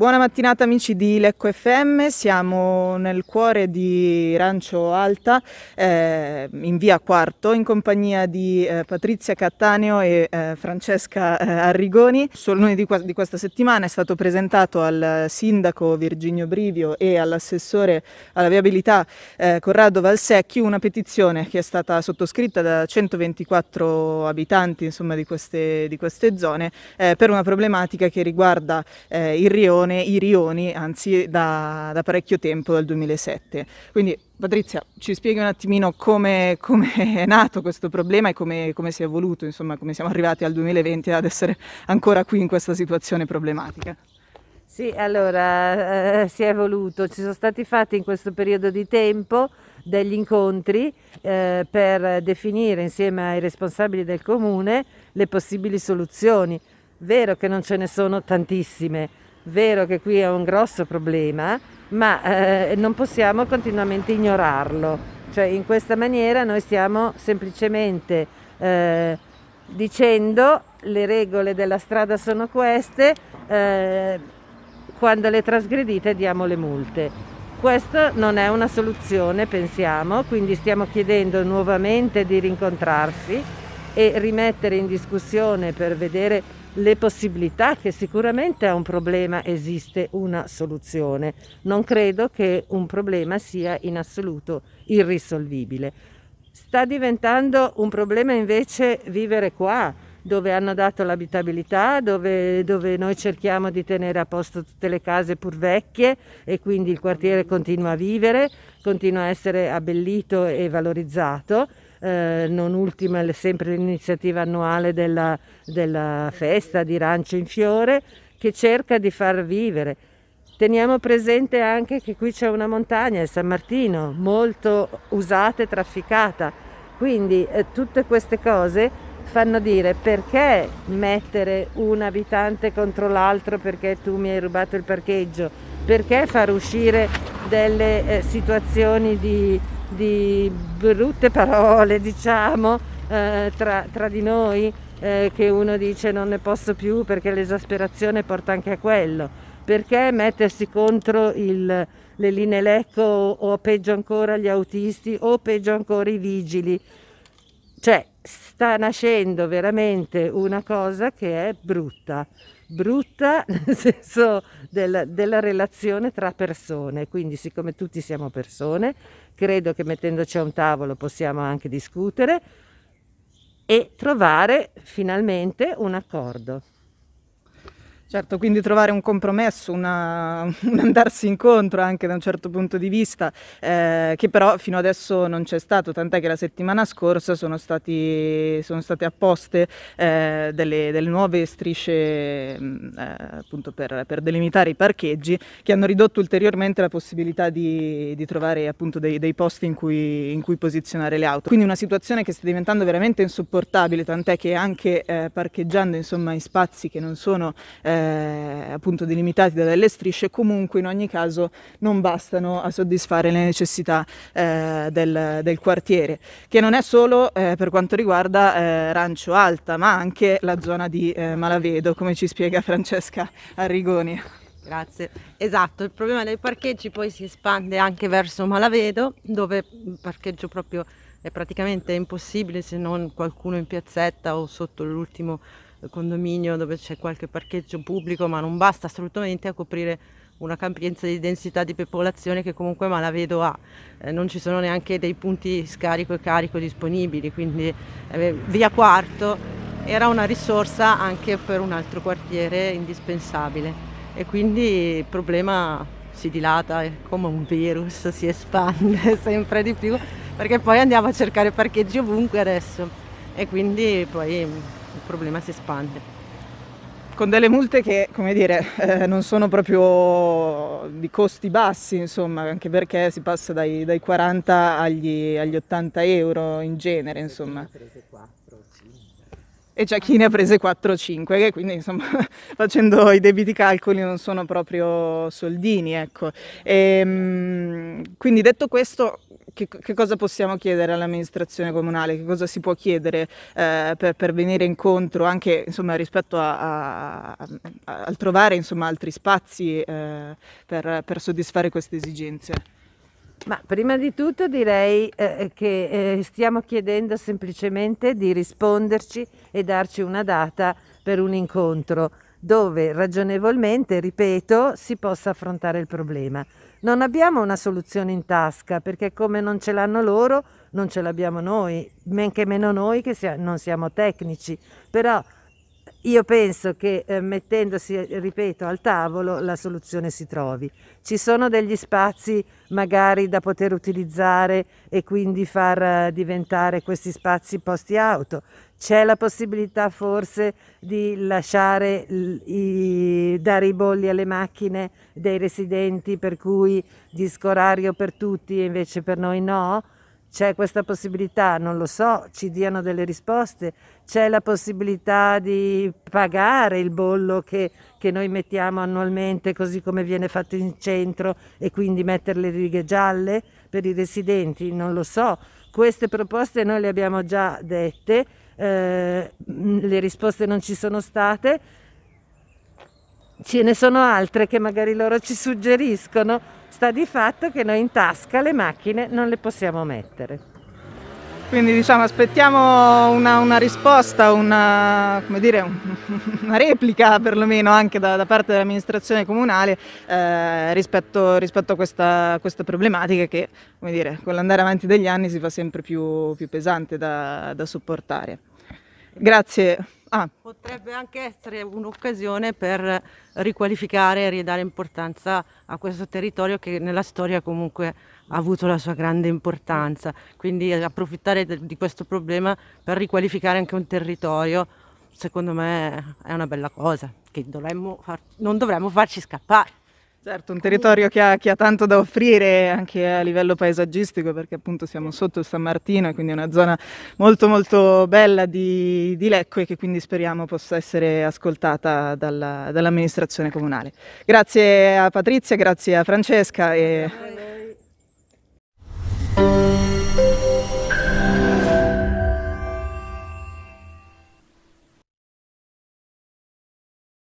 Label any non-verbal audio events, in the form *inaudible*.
Buona mattinata amici di Lecco FM, siamo nel cuore di Rancio Alta, eh, in via Quarto, in compagnia di eh, Patrizia Cattaneo e eh, Francesca eh, Arrigoni. Sul lunedì di questa settimana è stato presentato al sindaco Virginio Brivio e all'assessore alla viabilità eh, Corrado Valsecchi una petizione che è stata sottoscritta da 124 abitanti insomma, di, queste, di, queste, zone eh, per una problematica che riguarda il rione i Rioni, anzi da, da parecchio tempo, dal 2007. Quindi Patrizia, ci spieghi un attimino come, come è nato questo problema e come, come, si è evoluto, insomma, come siamo arrivati al 2020 ad essere ancora qui in questa situazione problematica? Sì, allora eh, si è evoluto, ci sono stati fatti in questo periodo di tempo degli incontri eh, per definire insieme ai responsabili del comune le possibili soluzioni. Vero che non ce ne sono tantissime, Vero che qui è un grosso problema, ma eh, non possiamo continuamente ignorarlo. Cioè in questa maniera noi stiamo semplicemente eh, dicendo le regole della strada sono queste, eh, quando le trasgredite diamo le multe. Questo non è una soluzione, pensiamo, quindi stiamo chiedendo nuovamente di rincontrarsi e rimettere in discussione per vedere le possibilità che sicuramente a un problema esiste una soluzione. Non credo che un problema sia in assoluto irrisolvibile. Sta diventando un problema invece vivere qua, dove hanno dato l'abitabilità, dove, dove, noi cerchiamo di tenere a posto tutte le case pur vecchie e quindi il quartiere continua a vivere, continua a essere abbellito e valorizzato eh, non ultima sempre l'iniziativa annuale della, della festa di Rancio in Fiore, che cerca di far vivere. Teniamo presente anche che qui c'è una montagna, il San Martino, molto usata e trafficata, quindi eh, tutte queste cose fanno dire perché mettere un abitante contro l'altro perché tu mi hai rubato il parcheggio, perché far uscire delle eh, situazioni di di brutte parole, diciamo, eh, tra, tra, di noi, eh, che uno dice non ne posso più perché l'esasperazione porta anche a quello. Perché mettersi contro il, le linee lecco o, o peggio ancora gli autisti o peggio ancora i vigili? Cioè, sta nascendo veramente una cosa che è brutta, brutta *laughs* nel senso della, della, relazione tra persone, quindi siccome tutti siamo persone, credo che mettendoci a un tavolo possiamo anche discutere e trovare finalmente un accordo. Certo, quindi trovare un compromesso, una, un andarsi incontro anche da un certo punto di vista, eh, che però fino adesso non c'è stato, tant'è che la settimana scorsa sono, stati, sono state apposte eh, delle, delle, nuove strisce mm, eh, appunto per, per, delimitare i parcheggi che hanno ridotto ulteriormente la possibilità di, di trovare appunto dei, dei posti in cui, in cui, posizionare le auto. Quindi una situazione che sta diventando veramente insopportabile, tant'è che anche eh, parcheggiando insomma, in spazi che non sono eh, eh, appunto delimitati da delle strisce, comunque in ogni caso non bastano a soddisfare le necessità eh, del, del, quartiere, che non è solo eh, per quanto riguarda eh, Rancio Alta, ma anche la zona di eh, Malavedo, come ci spiega Francesca Arrigoni. Grazie. Esatto, il problema dei parcheggi poi si espande anche verso Malavedo, dove il parcheggio proprio è praticamente impossibile se non qualcuno in piazzetta o sotto l'ultimo condominio dove c'è qualche parcheggio pubblico, ma non basta assolutamente a coprire una capienza di densità di popolazione che comunque Malavedo ha, eh, non ci sono neanche dei punti scarico e carico disponibili, quindi eh, via quarto era una risorsa anche per un altro quartiere indispensabile e quindi il problema si dilata è eh, come un virus, *laughs* si espande *laughs* sempre di più perché poi andiamo a cercare parcheggi ovunque adesso e quindi poi il problema si espande. Con delle multe che, come dire, eh, non sono proprio di costi bassi, insomma, anche perché si passa dai, dai 40 agli, agli, 80 euro in genere, insomma. E c'è chi ne ha prese 4 o 5, che quindi insomma *laughs* facendo i debiti calcoli non sono proprio soldini, ecco. E, ehm, quindi detto questo, che, che, cosa possiamo chiedere all'amministrazione comunale, che cosa si può chiedere eh, per, per, venire incontro anche insomma, rispetto a, a, a, a trovare insomma, altri spazi eh, per, per soddisfare queste esigenze? Ma prima di tutto direi eh, che eh, stiamo chiedendo semplicemente di risponderci e darci una data per un incontro dove ragionevolmente, ripeto, si possa affrontare il problema. Non abbiamo una soluzione in tasca perché come non ce l'hanno loro, non ce l'abbiamo noi, men che meno noi che sia, non siamo tecnici. Però io penso che eh, mettendosi, eh, ripeto, al tavolo la soluzione si trovi. Ci sono degli spazi magari da poter utilizzare e quindi far eh, diventare questi spazi posti auto. C'è la possibilità forse di lasciare, i, dare i bolli alle macchine dei residenti per cui disco orario per tutti e invece per noi no? C'è questa possibilità, non lo so, ci diano delle risposte, c'è la possibilità di pagare il bollo che, che noi mettiamo annualmente così come viene fatto in centro e quindi mettere le righe gialle per i residenti, non lo so. Queste proposte noi le abbiamo già dette, eh, le risposte non ci sono state, ce ne sono altre che magari loro ci suggeriscono, sta di fatto che noi in tasca le macchine non le possiamo mettere. Quindi diciamo aspettiamo una, una risposta, una, dire, *laughs* una, replica perlomeno anche da, da parte dell'amministrazione comunale eh, rispetto, rispetto, a questa, questa problematica che dire, con l'andare avanti degli anni si fa sempre più, più pesante da, da supportare. Grazie. Ah. Potrebbe anche essere un'occasione per riqualificare e ridare importanza a questo territorio che nella storia comunque ha avuto la sua grande importanza. Quindi approfittare di questo problema per riqualificare anche un territorio, secondo me è una bella cosa che dovremmo far... non dovremmo farci scappare. Certo, un territorio che ha, che ha, tanto da offrire anche a livello paesaggistico perché appunto siamo sotto San Martino quindi è una zona molto molto bella di, di Lecco e che quindi speriamo possa essere ascoltata dalla, dall'amministrazione comunale. Grazie a Patrizia, grazie a Francesca e...